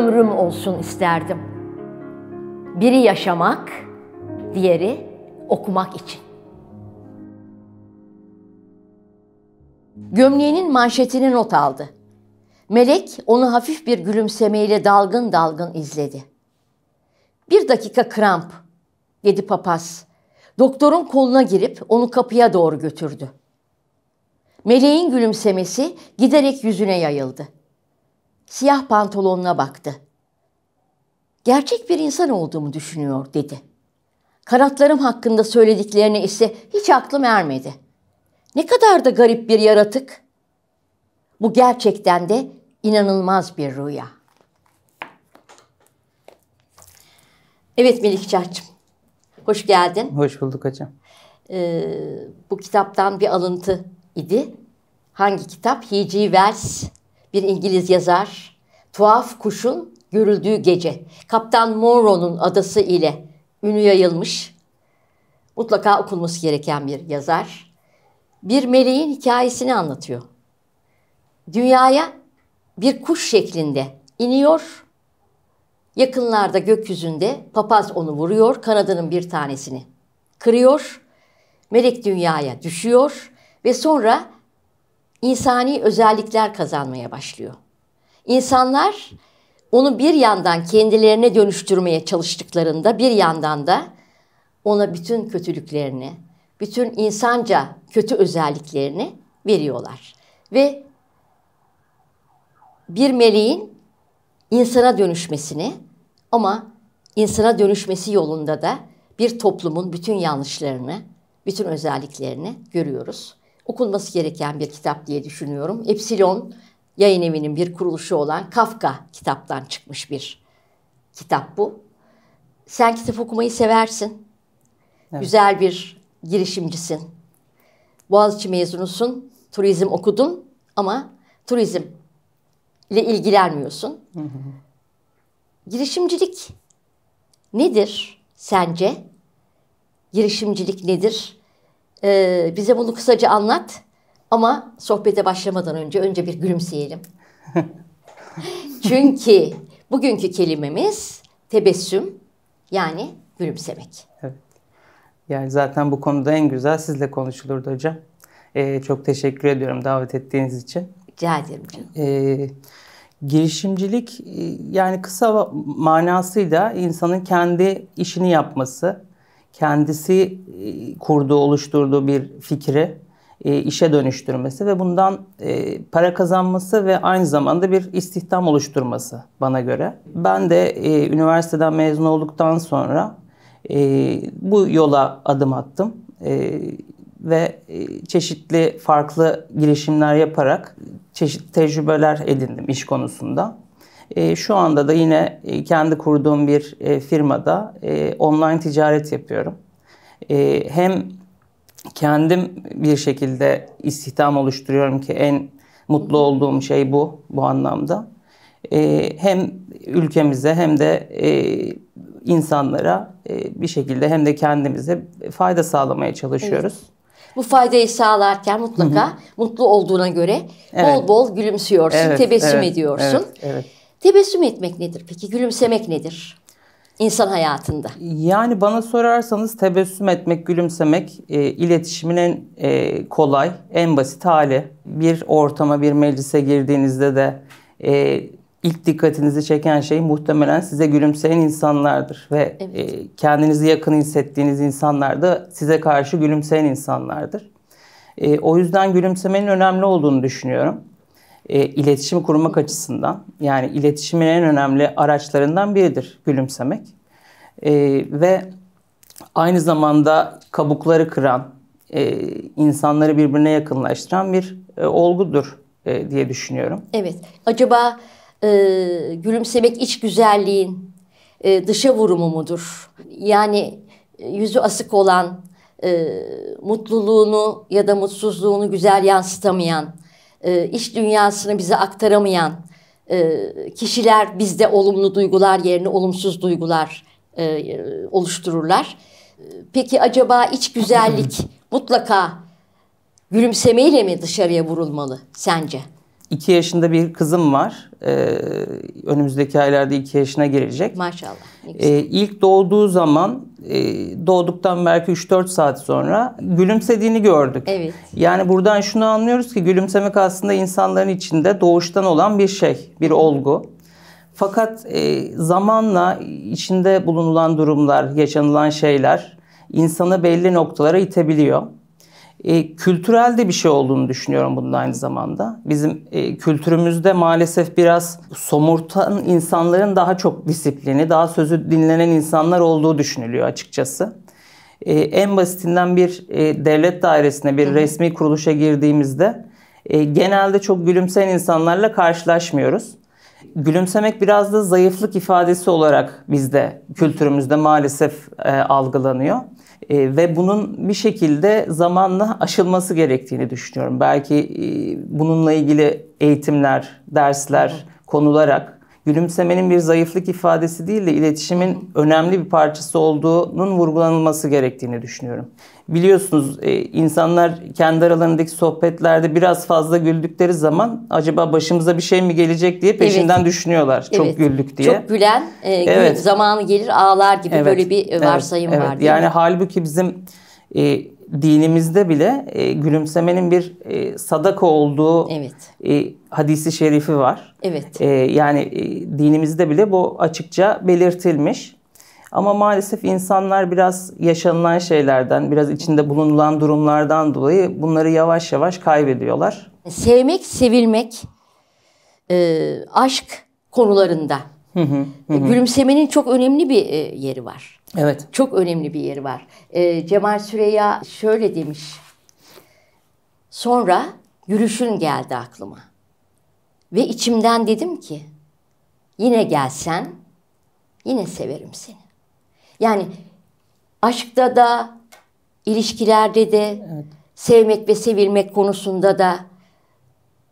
ömrüm olsun isterdim. Biri yaşamak, diğeri okumak için. Gömleğinin manşetini not aldı. Melek onu hafif bir gülümsemeyle dalgın dalgın izledi. Bir dakika kramp, dedi papaz. Doktorun koluna girip onu kapıya doğru götürdü. Meleğin gülümsemesi giderek yüzüne yayıldı siyah pantolonuna baktı. Gerçek bir insan olduğumu düşünüyor dedi. Kanatlarım hakkında söylediklerine ise hiç aklım ermedi. Ne kadar da garip bir yaratık. Bu gerçekten de inanılmaz bir rüya. Evet Melikçah'cığım, hoş geldin. Hoş bulduk hocam. Ee, bu kitaptan bir alıntı idi. Hangi kitap? H.G. vers bir İngiliz yazar, tuhaf kuşun görüldüğü gece, Kaptan Monroe'nun adası ile ünü yayılmış, mutlaka okunması gereken bir yazar, bir meleğin hikayesini anlatıyor. Dünyaya bir kuş şeklinde iniyor, yakınlarda gökyüzünde papaz onu vuruyor, kanadının bir tanesini kırıyor, melek dünyaya düşüyor ve sonra insani özellikler kazanmaya başlıyor. İnsanlar onu bir yandan kendilerine dönüştürmeye çalıştıklarında bir yandan da ona bütün kötülüklerini, bütün insanca kötü özelliklerini veriyorlar. Ve bir meleğin insana dönüşmesini ama insana dönüşmesi yolunda da bir toplumun bütün yanlışlarını, bütün özelliklerini görüyoruz okunması gereken bir kitap diye düşünüyorum. Epsilon yayın evinin bir kuruluşu olan Kafka kitaptan çıkmış bir kitap bu. Sen kitap okumayı seversin. Evet. Güzel bir girişimcisin. Boğaziçi mezunusun. Turizm okudun ama turizm ile ilgilenmiyorsun. Hı hı. Girişimcilik nedir sence? Girişimcilik nedir? Ee, bize bunu kısaca anlat ama sohbete başlamadan önce önce bir gülümseyelim. Çünkü bugünkü kelimemiz tebessüm yani gülümsemek. Yani zaten bu konuda en güzel sizle konuşulurdu hocam. Ee, çok teşekkür ediyorum davet ettiğiniz için. Rica ederim canım. Ee, girişimcilik e, yani kısa manasıyla insanın kendi işini yapması, kendisi e, kurduğu, oluşturduğu bir fikri e, işe dönüştürmesi ve bundan e, para kazanması ve aynı zamanda bir istihdam oluşturması bana göre. Ben de üniversiteden mezun olduktan sonra bu yola adım attım ve çeşitli farklı girişimler yaparak çeşitli tecrübeler edindim iş konusunda. E, şu anda da yine e, kendi kurduğum bir e, firmada online ticaret yapıyorum. Hem kendim bir şekilde istihdam oluşturuyorum ki en mutlu olduğum şey bu bu anlamda. Hem ülkemize hem de insanlara bir şekilde hem de kendimize fayda sağlamaya çalışıyoruz. Evet. Bu faydayı sağlarken mutlaka Hı-hı. mutlu olduğuna göre evet. bol bol gülümsüyorsun, evet, tebessüm evet, ediyorsun. Evet, evet. Tebessüm etmek nedir? Peki gülümsemek nedir? insan hayatında? Yani bana sorarsanız tebessüm etmek, gülümsemek e, iletişimin en e, kolay, en basit hali. Bir ortama, bir meclise girdiğinizde de e, ilk dikkatinizi çeken şey muhtemelen size gülümseyen insanlardır. Ve e, evet. e, kendinizi yakın hissettiğiniz insanlar da size karşı gülümseyen insanlardır. E, o yüzden gülümsemenin önemli olduğunu düşünüyorum e, iletişim kurmak açısından yani iletişimin en önemli araçlarından biridir gülümsemek. E, ve aynı zamanda kabukları kıran, e, insanları birbirine yakınlaştıran bir e, olgudur e, diye düşünüyorum. Evet. Acaba e, gülümsemek iç güzelliğin e, dışa vurumu mudur? Yani e, yüzü asık olan, e, mutluluğunu ya da mutsuzluğunu güzel yansıtamayan, e, iş dünyasını bize aktaramayan e, kişiler bizde olumlu duygular yerine olumsuz duygular e, oluştururlar. Peki acaba iç güzellik mutlaka gülümsemeyle mi dışarıya vurulmalı sence? 2 yaşında bir kızım var. Ee, önümüzdeki aylarda 2 yaşına girecek. Maşallah. Ee, ilk doğduğu zaman e, doğduktan belki 3-4 saat sonra gülümsediğini gördük. Evet. Yani buradan şunu anlıyoruz ki gülümsemek aslında insanların içinde doğuştan olan bir şey, bir olgu. Fakat e, zamanla içinde bulunulan durumlar, yaşanılan şeyler insanı belli noktalara itebiliyor. E, kültürel de bir şey olduğunu düşünüyorum bunun aynı zamanda. Bizim e, kültürümüzde maalesef biraz somurtan insanların daha çok disiplini, daha sözü dinlenen insanlar olduğu düşünülüyor açıkçası. E, en basitinden bir e, devlet dairesine, bir resmi kuruluşa girdiğimizde e, genelde çok gülümseyen insanlarla karşılaşmıyoruz. Gülümsemek biraz da zayıflık ifadesi olarak bizde kültürümüzde maalesef e, algılanıyor. E, ve bunun bir şekilde zamanla aşılması gerektiğini düşünüyorum. Belki e, bununla ilgili eğitimler, dersler konularak gülümsemenin bir zayıflık ifadesi değil de iletişimin önemli bir parçası olduğunun vurgulanılması gerektiğini düşünüyorum. Biliyorsunuz e, insanlar kendi aralarındaki sohbetlerde biraz fazla güldükleri zaman acaba başımıza bir şey mi gelecek diye peşinden evet. düşünüyorlar. Evet. Çok güldük diye. Çok gülen e, evet. zamanı gelir ağlar gibi evet. böyle bir e, varsayım evet. var. Değil yani mi? halbuki bizim e, dinimizde bile e, gülümsemenin bir e, sadaka olduğu evet. e, hadisi şerifi var. Evet. E, yani e, dinimizde bile bu açıkça belirtilmiş. Ama maalesef insanlar biraz yaşanılan şeylerden, biraz içinde bulunulan durumlardan dolayı bunları yavaş yavaş kaybediyorlar. Sevmek, sevilmek, e, aşk konularında gülümsemenin çok önemli bir e, yeri var. Evet. Çok önemli bir yeri var. E, Cemal Süreya şöyle demiş. Sonra yürüyüşün geldi aklıma. Ve içimden dedim ki yine gelsen yine severim seni. Yani aşkta da ilişkilerde de evet. sevmek ve sevilmek konusunda da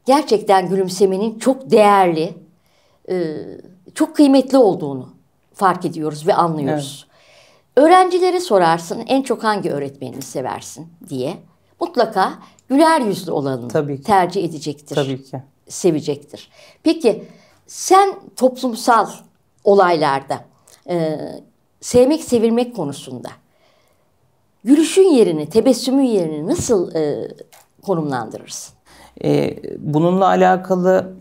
gerçekten gülümsemenin çok değerli, e, çok kıymetli olduğunu fark ediyoruz ve anlıyoruz. Evet. Öğrencilere sorarsın en çok hangi öğretmenimi seversin diye. Mutlaka güler yüzlü olanını Tabii ki. tercih edecektir. Tabii ki. Sevecektir. Peki sen toplumsal olaylarda e, sevmek sevilmek konusunda gülüşün yerini, tebessümün yerini nasıl e, konumlandırırsın? E, bununla alakalı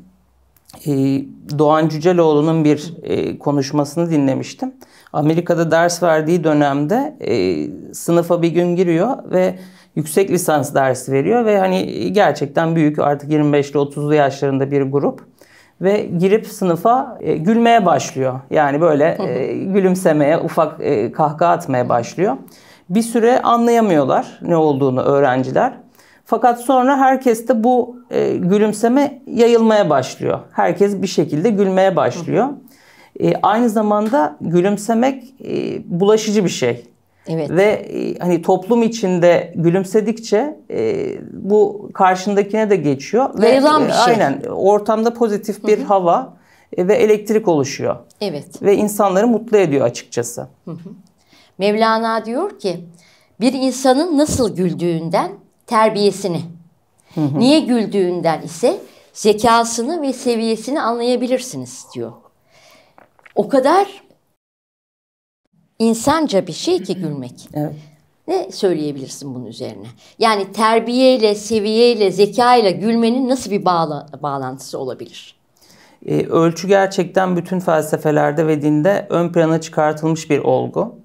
e, Doğan Cüceloğlu'nun bir e, konuşmasını dinlemiştim. Amerika'da ders verdiği dönemde e, sınıfa bir gün giriyor ve yüksek lisans dersi veriyor ve hani e, gerçekten büyük artık 25li 25'li 30'lu yaşlarında bir grup ve girip sınıfa e, gülmeye başlıyor. Yani böyle e, gülümsemeye, ufak e, kahkaha atmaya başlıyor. Bir süre anlayamıyorlar ne olduğunu öğrenciler. Fakat sonra herkeste bu e, gülümseme yayılmaya başlıyor. Herkes bir şekilde gülmeye başlıyor. Hı. E, aynı zamanda gülümsemek e, bulaşıcı bir şey. Evet. Ve e, hani toplum içinde gülümsedikçe e, bu karşındakine de geçiyor. Yayılan ve, bir şey. Aynen ortamda pozitif bir Hı-hı. hava e, ve elektrik oluşuyor. Evet. Ve insanları mutlu ediyor açıkçası. Hı-hı. Mevlana diyor ki bir insanın nasıl güldüğünden terbiyesini, Hı-hı. niye güldüğünden ise zekasını ve seviyesini anlayabilirsiniz diyor o kadar insanca bir şey ki gülmek. Evet. Ne söyleyebilirsin bunun üzerine? Yani terbiyeyle, seviyeyle, zekayla gülmenin nasıl bir bağla bağlantısı olabilir? E, ölçü gerçekten bütün felsefelerde ve dinde ön plana çıkartılmış bir olgu.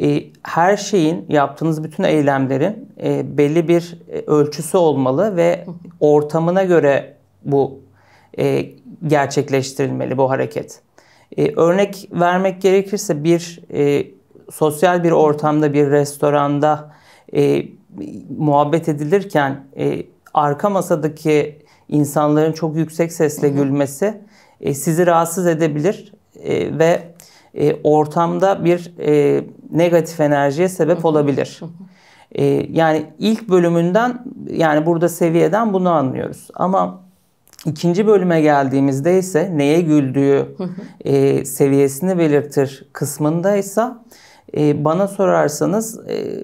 E, her şeyin, yaptığınız bütün eylemlerin e, belli bir e, ölçüsü olmalı ve ortamına göre bu e, gerçekleştirilmeli bu hareket. E, örnek vermek gerekirse bir e, sosyal bir ortamda, bir restoranda e, muhabbet edilirken e, arka masadaki insanların çok yüksek sesle gülmesi e, sizi rahatsız edebilir e, ve e, ortamda bir e, negatif enerjiye sebep olabilir. E, yani ilk bölümünden yani burada seviyeden bunu anlıyoruz. Ama İkinci bölüme geldiğimizde ise neye güldüğü e, seviyesini belirtir kısmında ise e, bana sorarsanız e,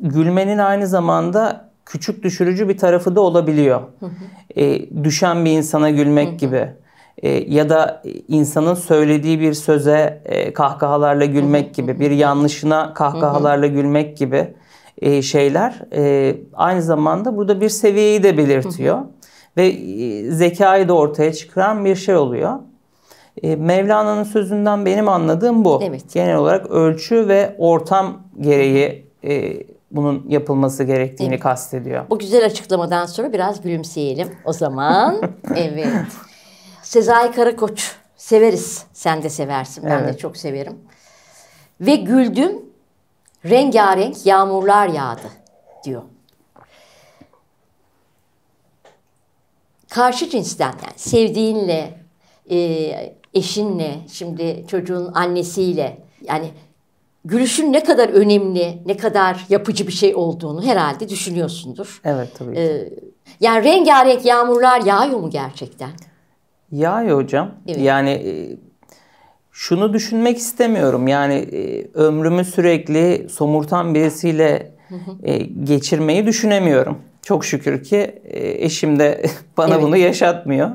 gülmenin aynı zamanda küçük düşürücü bir tarafı da olabiliyor. e, düşen bir insana gülmek gibi e, ya da insanın söylediği bir söze e, kahkahalarla gülmek gibi bir yanlışına kahkahalarla gülmek gibi e, şeyler e, aynı zamanda burada bir seviyeyi de belirtiyor ve e, zekayı da ortaya çıkaran bir şey oluyor. E, Mevlana'nın sözünden benim anladığım bu. Evet. Genel olarak ölçü ve ortam gereği e, bunun yapılması gerektiğini evet. kastediyor. Bu güzel açıklamadan sonra biraz gülümseyelim o zaman. evet. Sezai Karakoç severiz. Sen de seversin. Ben evet. de çok severim. Ve güldüm. Rengarenk yağmurlar yağdı diyor. karşı cinsten yani sevdiğinle, e, eşinle, şimdi çocuğun annesiyle yani gülüşün ne kadar önemli, ne kadar yapıcı bir şey olduğunu herhalde düşünüyorsundur. Evet tabii ki. Ee, yani rengarenk yağmurlar yağıyor mu gerçekten? Yağıyor hocam. Evet. Yani e, şunu düşünmek istemiyorum. Yani e, ömrümü sürekli somurtan birisiyle e, geçirmeyi düşünemiyorum. Çok şükür ki e, eşim de bana evet. bunu yaşatmıyor.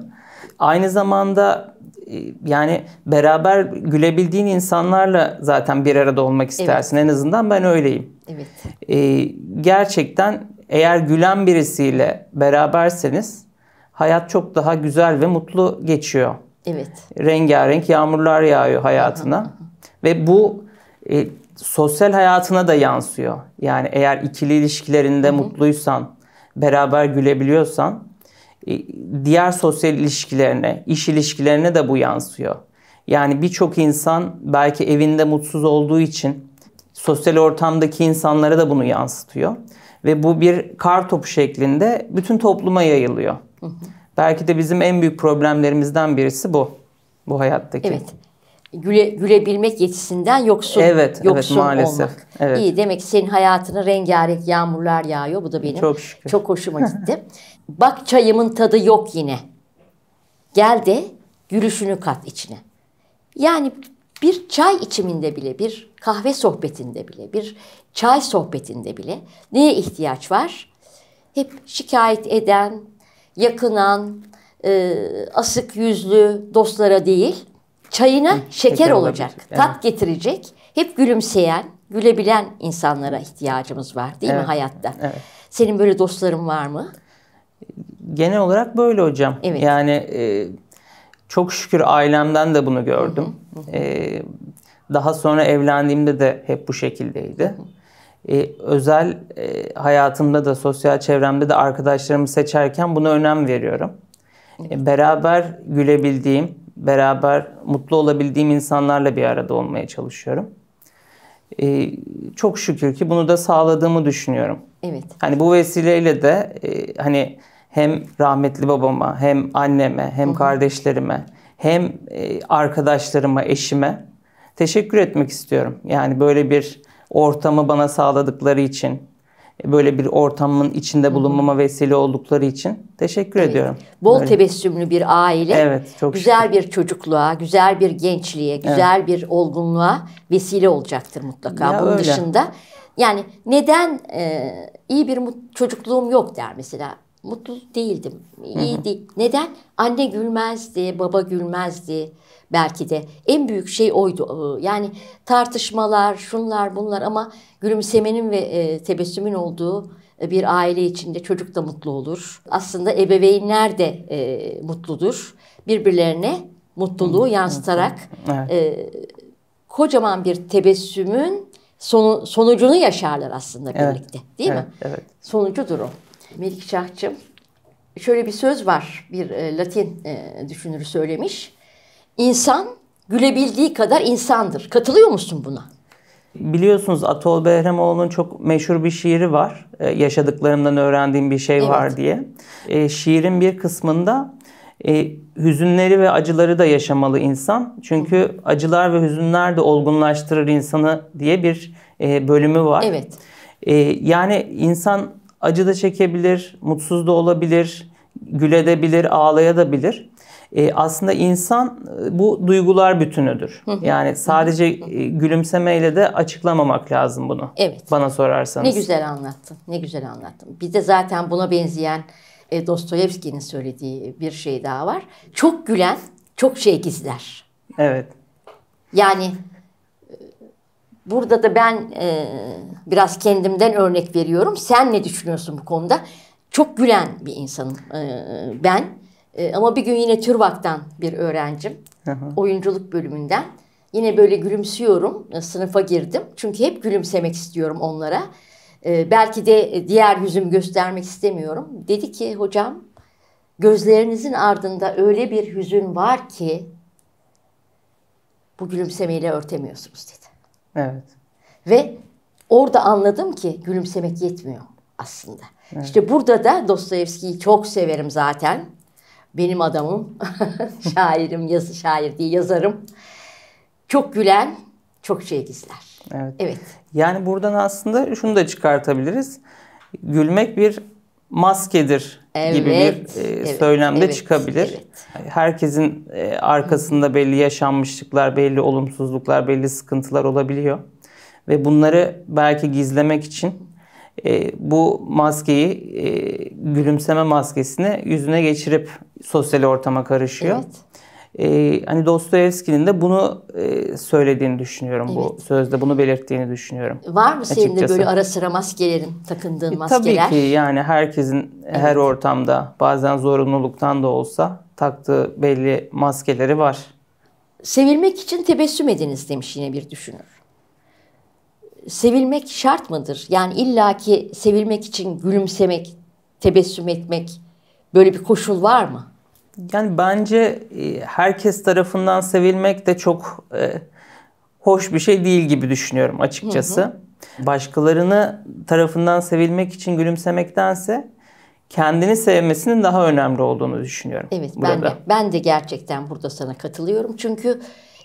Aynı zamanda e, yani beraber gülebildiğin insanlarla zaten bir arada olmak istersin. Evet. En azından ben öyleyim. Evet. E, gerçekten eğer gülen birisiyle beraberseniz hayat çok daha güzel ve mutlu geçiyor. Evet. Rengarenk yağmurlar yağıyor hayatına. Aha, aha. Ve bu e, sosyal hayatına da yansıyor. Yani eğer ikili ilişkilerinde Hı-hı. mutluysan, beraber gülebiliyorsan e, diğer sosyal ilişkilerine, iş ilişkilerine de bu yansıyor. Yani birçok insan belki evinde mutsuz olduğu için sosyal ortamdaki insanlara da bunu yansıtıyor ve bu bir kar topu şeklinde bütün topluma yayılıyor. Hı hı. Belki de bizim en büyük problemlerimizden birisi bu bu hayattaki. Evet güle, gülebilmek yetisinden yoksun, evet, yoksun evet, maalesef. olmak. Evet. İyi demek ki senin hayatını rengarenk yağmurlar yağıyor. Bu da benim çok, şükür. çok hoşuma gitti. Bak çayımın tadı yok yine. Gel de gülüşünü kat içine. Yani bir çay içiminde bile, bir kahve sohbetinde bile, bir çay sohbetinde bile neye ihtiyaç var? Hep şikayet eden, yakınan, e, asık yüzlü dostlara değil, Çayına şeker, şeker olacak, olacak. Evet. tat getirecek, hep gülümseyen, gülebilen insanlara ihtiyacımız var değil evet. mi hayatta? Evet. Senin böyle dostların var mı? Genel olarak böyle hocam. Evet. Yani e, çok şükür ailemden de bunu gördüm. Hı hı hı. E, daha sonra evlendiğimde de hep bu şekildeydi. Ee, özel e, hayatımda da sosyal çevremde de arkadaşlarımı seçerken buna önem veriyorum. Ee, beraber gülebildiğim, beraber mutlu olabildiğim insanlarla bir arada olmaya çalışıyorum. Ee, çok şükür ki bunu da sağladığımı düşünüyorum. Evet. Hani bu vesileyle de e, hani hem rahmetli babama, hem anneme, hem Hı-hı. kardeşlerime, hem e, arkadaşlarıma, eşime teşekkür etmek istiyorum. Yani böyle bir ortamı bana sağladıkları için, böyle bir ortamın içinde bulunmama vesile oldukları için teşekkür evet. ediyorum. Bol böyle. tebessümlü bir aile. Evet, çok güzel şükür. bir çocukluğa, güzel bir gençliğe, güzel evet. bir olgunluğa vesile olacaktır mutlaka. Ya Bunun öyle. dışında yani neden e, iyi bir çocukluğum yok der mesela mutlu değildim. İyi hı hı. Neden? Anne gülmezdi, baba gülmezdi belki de. En büyük şey oydu. Ee, yani tartışmalar, şunlar bunlar ama gülümsemenin ve e, tebessümün olduğu e, bir aile içinde çocuk da mutlu olur. Aslında ebeveynler de e, mutludur. Birbirlerine mutluluğu yansıtarak evet. kocaman bir tebessümün sonu, sonucunu yaşarlar aslında birlikte. Evet. Değil mi? Evet. Sonucu Sonucudur Melikşah'cığım. Şöyle bir söz var bir e, Latin e, düşünürü söylemiş. İnsan gülebildiği kadar insandır. Katılıyor musun buna? Biliyorsunuz Atol Behramoğlu'nun çok meşhur bir şiiri var. E, yaşadıklarımdan öğrendiğim bir şey evet. var diye. E, şiirin bir kısmında e, hüzünleri ve acıları da yaşamalı insan. Çünkü acılar ve hüzünler de olgunlaştırır insanı diye bir e, bölümü var. Evet. E, yani insan Acı da çekebilir, mutsuz da olabilir, güledebilir, ağlayabilir. E, aslında insan e, bu duygular bütünüdür. Yani sadece e, gülümsemeyle de açıklamamak lazım bunu. Evet. Bana sorarsanız. Ne güzel anlattın. Ne güzel anlattın. Bir de zaten buna benzeyen e, Dostoyevski'nin söylediği bir şey daha var. Çok gülen çok şey gizler. Evet. Yani Burada da ben e, biraz kendimden örnek veriyorum. Sen ne düşünüyorsun bu konuda? Çok gülen bir insanım e, ben. E, ama bir gün yine Türbaktan bir öğrencim. Aha. Oyunculuk bölümünden. Yine böyle gülümsüyorum. E, sınıfa girdim. Çünkü hep gülümsemek istiyorum onlara. E, belki de diğer yüzümü göstermek istemiyorum. Dedi ki hocam gözlerinizin ardında öyle bir hüzün var ki bu gülümsemeyle örtemiyorsunuz dedi. Evet. Ve orada anladım ki gülümsemek yetmiyor aslında. Evet. İşte burada da Dostoyevski'yi çok severim zaten. Benim adamım, şairim, yazı şair diye yazarım. Çok gülen, çok şey gizler. Evet. evet. Yani buradan aslında şunu da çıkartabiliriz. Gülmek bir maskedir evet, gibi bir e, evet, söylemde evet, çıkabilir. Evet. Herkesin e, arkasında belli yaşanmışlıklar, belli olumsuzluklar, belli sıkıntılar olabiliyor. Ve bunları belki gizlemek için e, bu maskeyi, e, gülümseme maskesini yüzüne geçirip sosyal ortama karışıyor. Evet e, hani Dostoyevski'nin de bunu e, söylediğini düşünüyorum evet. bu sözde bunu belirttiğini düşünüyorum. Var mı senin de böyle ara sıra maskelerin takındığın e, maskeler? Tabii ki yani herkesin evet. her ortamda bazen zorunluluktan da olsa taktığı belli maskeleri var. Sevilmek için tebessüm ediniz demiş yine bir düşünür. Sevilmek şart mıdır? Yani illaki sevilmek için gülümsemek, tebessüm etmek böyle bir koşul var mı? Yani bence e, herkes tarafından sevilmek de çok e, hoş bir şey değil gibi düşünüyorum açıkçası. Hı hı. Başkalarını tarafından sevilmek için gülümsemektense kendini sevmesinin daha önemli olduğunu düşünüyorum. Evet burada. ben de ben de gerçekten burada sana katılıyorum. Çünkü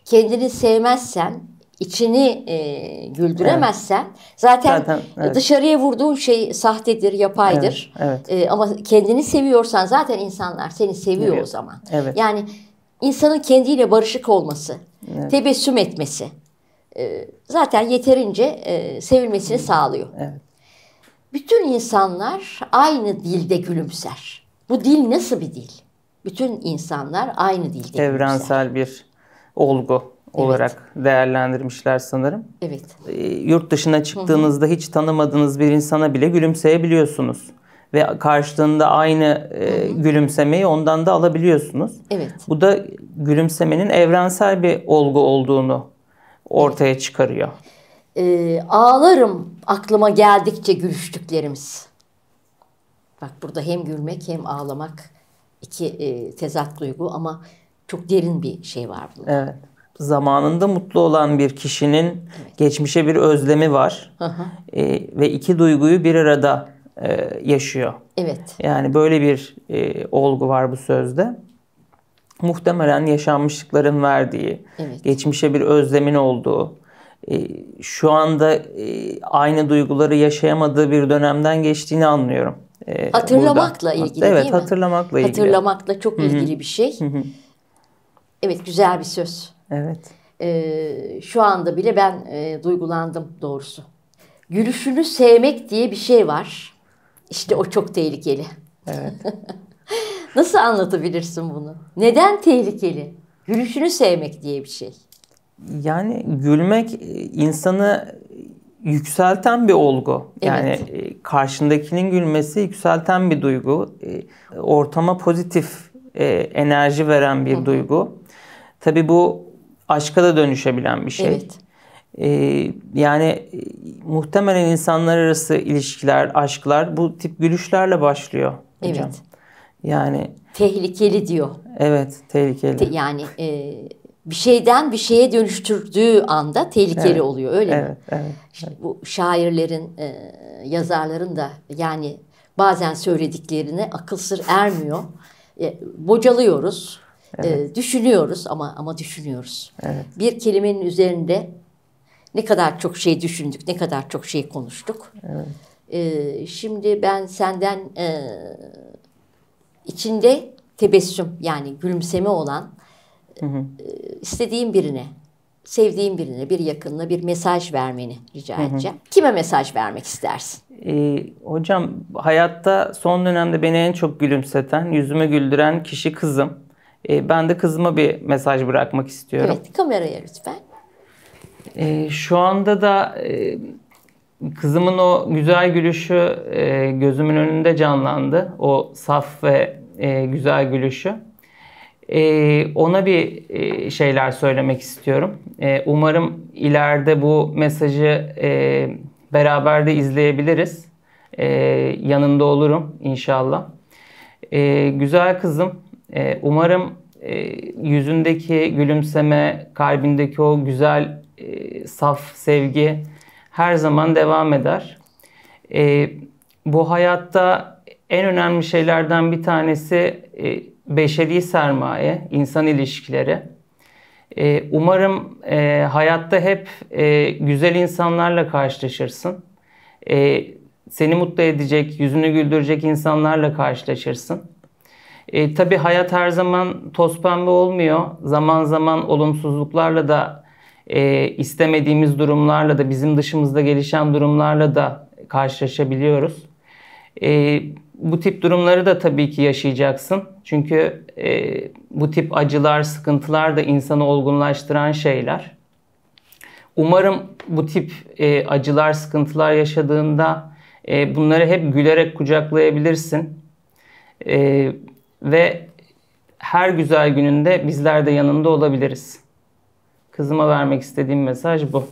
kendini sevmezsen içini e, güldüremezsen evet. zaten, zaten evet. dışarıya vurduğun şey sahtedir, yapaydır. Evet, evet. E, ama kendini seviyorsan zaten insanlar seni seviyor evet. o zaman. Evet. Yani insanın kendiyle barışık olması, evet. tebessüm etmesi e, zaten yeterince e, sevilmesini evet. sağlıyor. Evet. Bütün insanlar aynı dilde gülümser. Bu dil nasıl bir dil? Bütün insanlar aynı dilde Evrensel gülümser. bir olgu olarak değerlendirmişler sanırım. Evet. Ee, yurt dışına çıktığınızda hiç tanımadığınız bir insana bile gülümseyebiliyorsunuz ve karşılığında aynı e, gülümsemeyi ondan da alabiliyorsunuz. Evet. Bu da gülümsemenin evrensel bir olgu olduğunu ortaya evet. çıkarıyor. E, ağlarım aklıma geldikçe gülüştüklerimiz. Bak burada hem gülmek hem ağlamak iki e, tezat duygu ama çok derin bir şey var bunda. Evet zamanında mutlu olan bir kişinin evet. geçmişe bir özlemi var e, ve iki duyguyu bir arada e, yaşıyor. Evet. Yani böyle bir e, olgu var bu sözde. Muhtemelen yaşanmışlıkların verdiği, evet. geçmişe bir özlemin olduğu, e, şu anda e, aynı duyguları yaşayamadığı bir dönemden geçtiğini anlıyorum. E, hatırlamakla burada. ilgili evet, değil mi? Evet, hatırlamakla ilgili. Hatırlamakla çok Hı-hı. ilgili bir şey. Hı-hı. Evet, güzel bir söz. Evet. E, şu anda bile ben e, duygulandım doğrusu. Gülüşünü sevmek diye bir şey var. İşte o çok tehlikeli. Evet. Nasıl anlatabilirsin bunu? Neden tehlikeli? Gülüşünü sevmek diye bir şey. Yani gülmek e, insanı yükselten bir olgu. Evet. Yani evet. E, karşındakinin gülmesi yükselten bir duygu. E, ortama pozitif enerji veren bir Hı. duygu. Tabii bu aşka da dönüşebilen bir şey. Evet. Ee, yani e, muhtemelen insanlar arası ilişkiler, aşklar bu tip gülüşlerle başlıyor hocam. Yani tehlikeli diyor. Evet, tehlikeli. Te- yani e, bir şeyden bir şeye dönüştürdüğü anda tehlikeli evet. oluyor öyle evet, mi? Evet, evet. İşte bu şairlerin, e, yazarların da yani bazen söylediklerine akıl sır ermiyor. E, bocalıyoruz. Ee, evet. E, düşünüyoruz ama ama düşünüyoruz. Evet. Bir kelimenin üzerinde ne kadar çok şey düşündük, ne kadar çok şey konuştuk. Evet. E, şimdi ben senden e, içinde tebessüm yani gülümseme olan hı hı. E, istediğim birine sevdiğim birine, bir yakınına bir mesaj vermeni rica edeceğim. Hı hı. Kime mesaj vermek istersin? Ee, hocam hayatta son dönemde beni en çok gülümseten, yüzüme güldüren kişi kızım. E, ben de kızıma bir mesaj bırakmak istiyorum. Evet kameraya lütfen. E, şu anda da e, kızımın o güzel gülüşü e, gözümün önünde canlandı. O saf ve e, güzel gülüşü. E, ona bir e, şeyler söylemek istiyorum. E, umarım ileride bu mesajı e, beraber de izleyebiliriz. E, yanında olurum inşallah. E, güzel kızım e, umarım e, yüzündeki gülümseme, kalbindeki o güzel, e, saf sevgi her zaman devam eder. E, bu hayatta en önemli şeylerden bir tanesi e, beşeri sermaye, insan ilişkileri. E, umarım e, hayatta hep e, güzel insanlarla karşılaşırsın. E, seni mutlu edecek, yüzünü güldürecek insanlarla karşılaşırsın. E, tabii hayat her zaman toz pembe olmuyor. Zaman zaman olumsuzluklarla da e, istemediğimiz durumlarla da bizim dışımızda gelişen durumlarla da karşılaşabiliyoruz. E, bu tip durumları da tabii ki yaşayacaksın. Çünkü e, bu tip acılar, sıkıntılar da insanı olgunlaştıran şeyler. Umarım bu tip e, acılar, sıkıntılar yaşadığında e, bunları hep gülerek kucaklayabilirsin. E, ve her güzel gününde bizler de yanında olabiliriz. Kızıma vermek istediğim mesaj bu.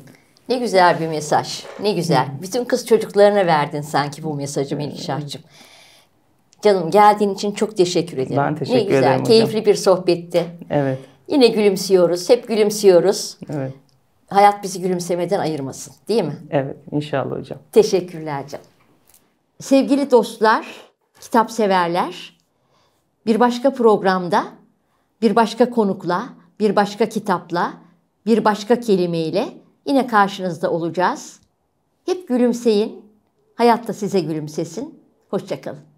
Ne güzel bir mesaj. Ne güzel. Bütün kız çocuklarına verdin sanki bu mesajı Melikşah'cığım. Canım geldiğin için çok teşekkür ederim. Ben teşekkür ne güzel, ederim hocam. Keyifli bir sohbetti. Evet. Yine gülümsüyoruz. Hep gülümsüyoruz. Evet. Hayat bizi gülümsemeden ayırmasın değil mi? Evet inşallah hocam. Teşekkürler canım. Sevgili dostlar, kitap severler, bir başka programda, bir başka konukla, bir başka kitapla, bir başka kelimeyle yine karşınızda olacağız. Hep gülümseyin, hayatta size gülümsesin. Hoşçakalın.